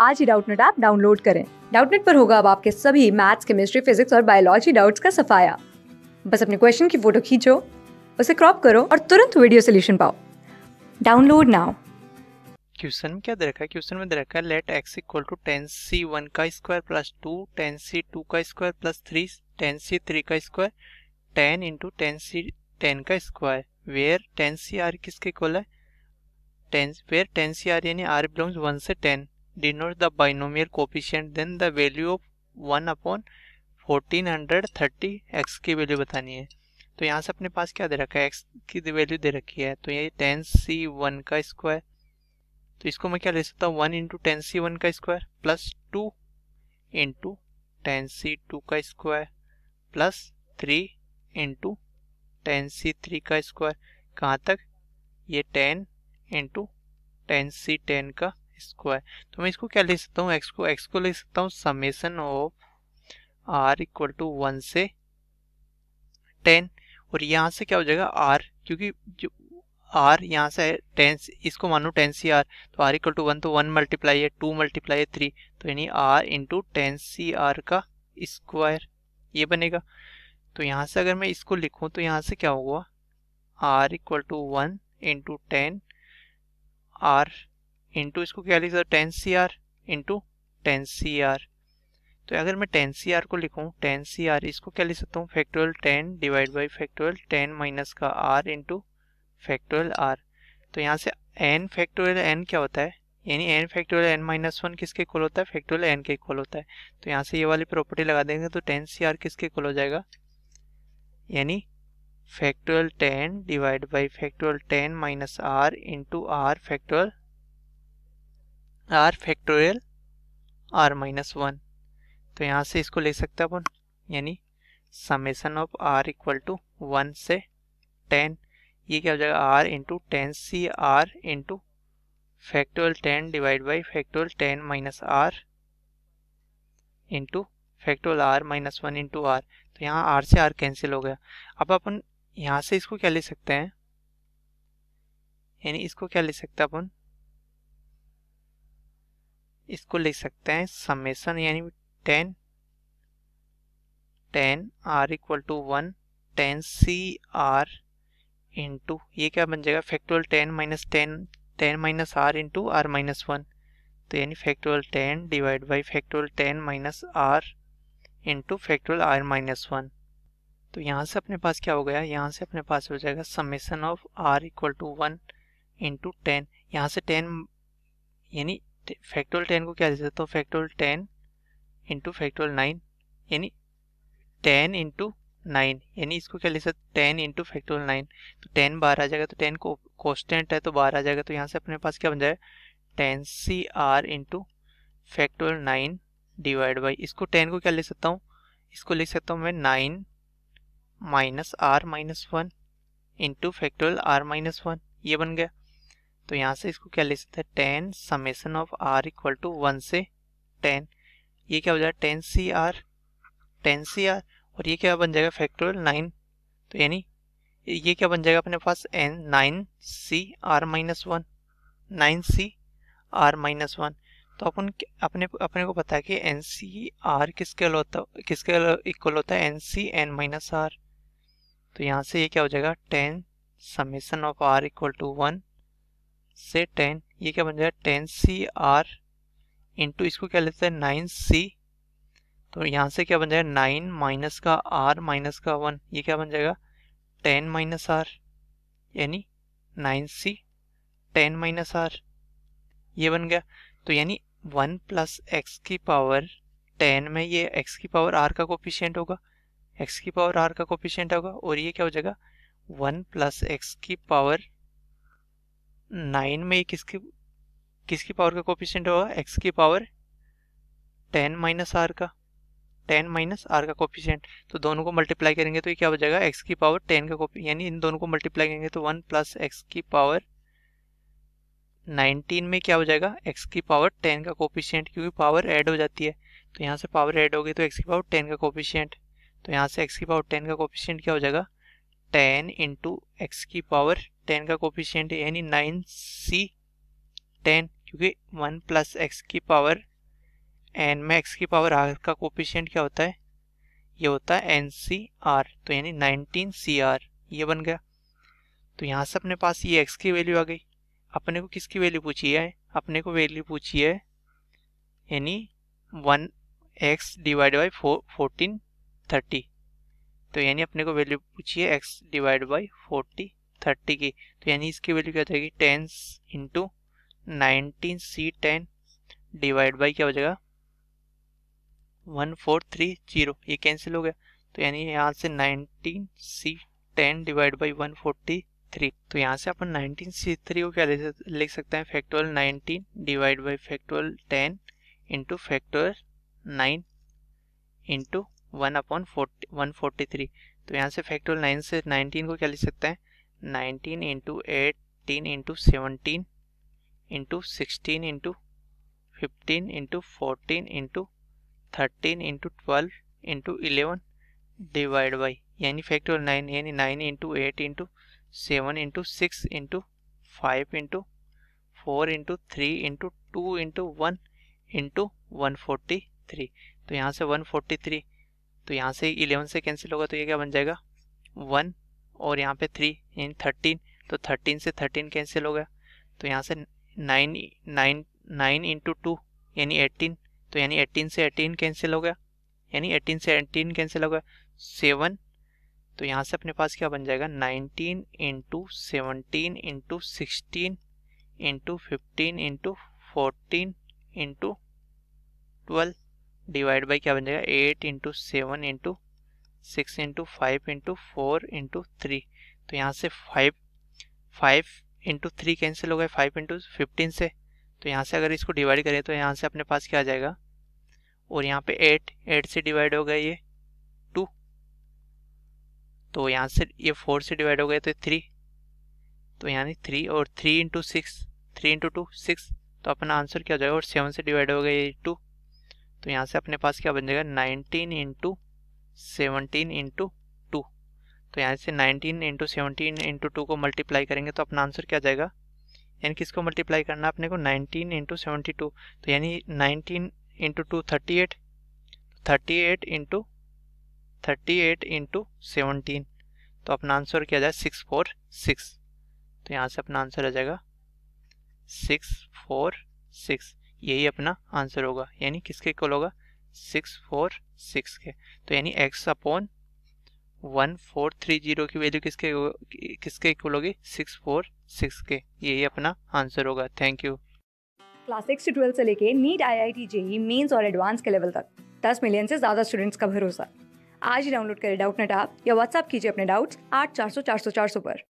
आज ही Doubtnut app download करें डाउटनेट पर होगा अब आपके सभी मैथ्स केमिस्ट्री फिजिक्स और बायोलॉजी डाउट्स का सफाया बस अपने क्वेश्चन की फोटो खींचो उसे क्रॉप करो और तुरंत वीडियो सोल्यूशन पाओ डाउनलोड नाउ क्वेश्चन क्या दे रखा है क्वेश्चन में दे रखा है let x equal to ten C one का square plus two ten C two का square plus three ten C three का square ten into ten C ten का square where ten C r किसके equal है ten where ten C r यानी r belongs one से ten denote the binomial coefficient then the value of one upon fourteen hundred thirty x की value बतानी है तो यहाँ से अपने पास क्या दे रखा है एक्स की वैल्यू दे रखी है तो ये टेन सी वन का स्क्वायर तो इसको मैं क्या ले सकता हूँ one into ten C one का square plus two into ten C two का square plus three into ten C three का स्क्वायर कहाँ तक ये ten into ten C ten का स्क्वायर तो मैं इसको क्या ले सकता हूँ एक्स को एक्स को ले सकता हूँ summation of r equal to one से टेन और यहाँ से क्या हो जाएगा आर क्योंकि जो आर यहाँ से टेन इसको मानो टेन सी आर तो आर इक्वल टू वन तो वन मल्टीप्लाई है टू मल्टीप्लाई है थ्री तो यानी r into ten C r का स्क्वायर ये बनेगा तो यहाँ से अगर मैं इसको लिखूँ तो यहाँ से क्या होगा r equal to one into ten r into तो इसको क्या लिख सकता ten C r into ten C r तो अगर मैं टेन सी आर को लिखूँ टेन सी आर इसको क्या लिख सकता हूँ factorial ten divide by factorial ten minus का आर इंटू फैक्टोरियल आर तो यहाँ से एन फैक्टोरियल एन क्या होता है यानी n factorial n minus one किसके इक्वल होता है फैक्टोरियल एन के इक्वल होता है तो यहाँ से ये वाली प्रॉपर्टी लगा देंगे तो टेन सी आर किसके इक्वल हो जाएगा यानी factorial ten divide by factorial ten minus r into r factorial r factorial r minus one तो यहाँ से इसको ले सकते अपन यानी summation of r equal to one से टेन ये क्या हो जाएगा r into ten C r into factorial ten divide by factorial ten minus r into factorial r minus one into r तो यहाँ आर से आर कैंसिल हो गया अब अपन यहाँ से इसको क्या ले सकते हैं यानी इसको क्या ले सकते हैं अपन इसको लिख सकते हैं समेसन यानी ten ten r equal to one ten C r into ये क्या बन जाएगा factorial ten minus ten ten minus r into r minus one तो यानी factorial ten divide by factorial ten minus r into factorial r minus one तो यहाँ से अपने पास क्या हो गया यहाँ से अपने पास हो जाएगा summation of r equal to one into ten यहाँ से टेन यानी फैक्टोरियल टेन को क्या दे सकता हूँ factorial ten into factorial nine यानी टेन इंटू नाइन यानी इसको क्या ले सकते टेन इंटू फैक्टोरियल नाइन तो टेन बाहर आ जाएगा तो टेन को कॉन्स्टेंट है तो बाहर आ जाएगा तो यहाँ से अपने पास क्या बन जाए ten C r into factorial nine divide by इसको टेन को क्या ले सकता हूँ इसको लिख सकता हूँ मैं nine minus r minus one into factorial r minus one ये बन गया तो यहाँ से इसको क्या ले सकते हैं ten summation of r equal to one से टेन ये क्या हो जाएगा ten C r ten C r और ये क्या बन जाएगा फैक्टोरियल नाइन तो यानी ये क्या बन जाएगा अपने पास n nine C r minus one nine C r minus one तो अपन अपने अपने को पता है कि एन सी आर किसके होता किसके इक्वल होता है n C n minus r तो यहाँ से ये क्या हो जाएगा ten summation of r equal to one से टेन ये क्या बन जाएगा टेन सी आर इंटू इसको क्या लेते हैं नाइन सी तो यहाँ से क्या बन जाएगा नाइन माइनस का आर माइनस का वन ये क्या बन जाएगा टेन माइनस आर यानी nine C ten minus r ये बन गया तो यानी वन प्लस एक्स की पावर टेन में ये एक्स की पावर आर का कोफिशियंट होगा एक्स की पावर आर का कोफिशियंट होगा और ये क्या हो जाएगा वन प्लस एक्स की पावर नाइन में किसकी किसकी पावर का कोपिशेंट होगा एक्स की पावर टेन माइनस आर का टेन माइनस आर का कोफिशियंट तो दोनों को मल्टीप्लाई करेंगे तो ये क्या हो जाएगा एक्स की पावर टेन का कॉपी यानी इन दोनों को मल्टीप्लाई करेंगे तो वन प्लस एक्स की पावर नाइनटीन में क्या हो जाएगा एक्स की पावर टेन का कोफिशियंट क्योंकि पावर ऐड हो जाती है तो यहाँ से पावर ऐड होगी तो एक्स की पावर टेन का कोफिशियंट तो यहाँ से एक्स की पावर टेन का कोफिशियंट क्या हो जाएगा टेन इंटू एक्स की पावर टेन का कोफिशियंट यानी नाइन सी टेन क्योंकि वन प्लस एक्स की पावर एन में एक्स की पावर आर का कोफिशियंट क्या होता है ये होता है एन सी आर तो यानी नाइनटीन सी आर ये बन गया तो यहाँ से अपने पास ये एक्स की वैल्यू आ गई अपने को किसकी वैल्यू पूछी है अपने को वैल्यू पूछी है यानी one x divide by four fourteen thirty तो यानी अपने को वैल्यू पूछिए x divide by forty thirty की तो यानी इसकी वैल्यू क्या हो जाएगी ten into nineteen C ten divide by क्या हो जाएगा वन फोर थ्री जीरो ये कैंसिल हो गया तो यानी यहाँ से nineteen C ten divide by one forty three तो यहाँ से अपन नाइनटीन सी थ्री को क्या लिख सकते हैं factorial nineteen divide by factorial ten into factorial nine into one upon forty one forty three तो यहाँ से फैक्टोरियल नाइन से नाइनटीन को क्या लिख सकते हैं nineteen into eighteen into seventeen into sixteen into fifteen into fourteen into thirteen into twelve into eleven divide by यानी फैक्टर नाइन यानी nine into eight into seven into six into five into four into three into two into one into one forty three तो यहाँ से one forty three तो यहाँ से eleven से cancel होगा तो ये क्या बन जाएगा वन और यहाँ पे थ्री यानी थर्टीन तो थर्टीन से थर्टीन कैंसिल हो गया तो यहाँ से nine nine nine into two यानी एटीन तो यानी एटीन से एटीन कैंसिल हो गया यानी एटीन से एटीन कैंसिल हो गया सेवन तो यहाँ से अपने पास क्या बन जाएगा nineteen into seventeen into sixteen into fifteen into fourteen into twelve divide by क्या बन जाएगा eight into seven into six into five into four into three तो यहाँ से five five into three cancel हो गए फाइव इंटू फिफ्टीन से तो यहाँ से अगर इसको डिवाइड करें तो यहाँ से अपने पास क्या आ जाएगा और यहाँ पे एट एट से डिवाइड हो गया ये टू तो यहाँ से ये फोर से डिवाइड हो गया तो थ्री तो यानी थ्री और three into six three into two six तो अपना आंसर क्या हो जाएगा और सेवन से डिवाइड हो गया ये टू तो यहाँ से अपने पास क्या बन जाएगा nineteen into seventeen into two तो यहाँ से nineteen into seventeen into two को मल्टीप्लाई करेंगे तो अपना आंसर क्या जाएगा यानी किसको मल्टीप्लाई करना है अपने को नाइनटीन इंटू सेवनटी टू तो यानी nineteen into two thirty eight thirty eight into thirty eight into seventeen तो अपना आंसर क्या जाए सिक्स फोर सिक्स तो यहाँ से अपना आंसर आ जाएगा सिक्स फोर सिक्स यही अपना आंसर होगा यानी किसके इक्वल होगा सिक्स फोर सिक्स के तो यानी x upon one four three zero की वैल्यू किसके किसके इक्वल होगी सिक्स फोर सिक्स के यही अपना आंसर होगा थैंक यू क्लास सिक्स से ट्वेल्थ से लेके NEET I I T JEE mains और एडवांस के लेवल तक दस मिलियन से ज़्यादा स्टूडेंट्स का भरोसा आज ही डाउनलोड करें डाउट नेट आप या व्हाट्सअप कीजिए अपने डाउट्स आठ चार सौ चार सौ चार सौ पर